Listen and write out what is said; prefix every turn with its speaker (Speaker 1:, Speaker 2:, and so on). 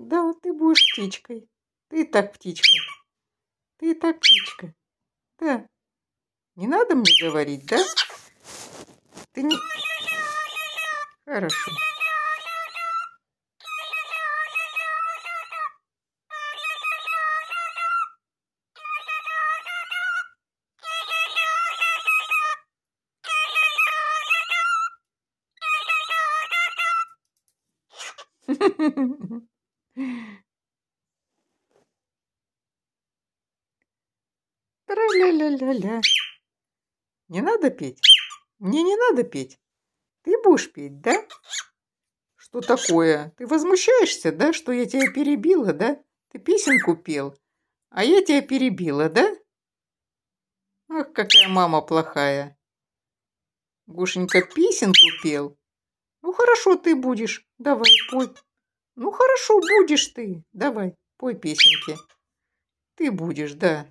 Speaker 1: Да, ты будешь птичкой. Ты и так птичка. Ты и так птичка. Да. Не
Speaker 2: надо мне говорить, да? Ты не... Хорошо.
Speaker 1: Mm-hmm. Тра-ля-ля-ля-ля.
Speaker 2: Не надо петь? Мне не надо петь. Ты будешь петь, да? Что такое? Ты возмущаешься, да, что я тебя перебила, да? Ты песенку пел, а я тебя перебила, да? Ах, какая мама плохая. Гошенька песенку пел. Ну хорошо, ты будешь. Давай, пой. Ну хорошо, будешь ты. Давай, пой песенки. Ты будешь, да.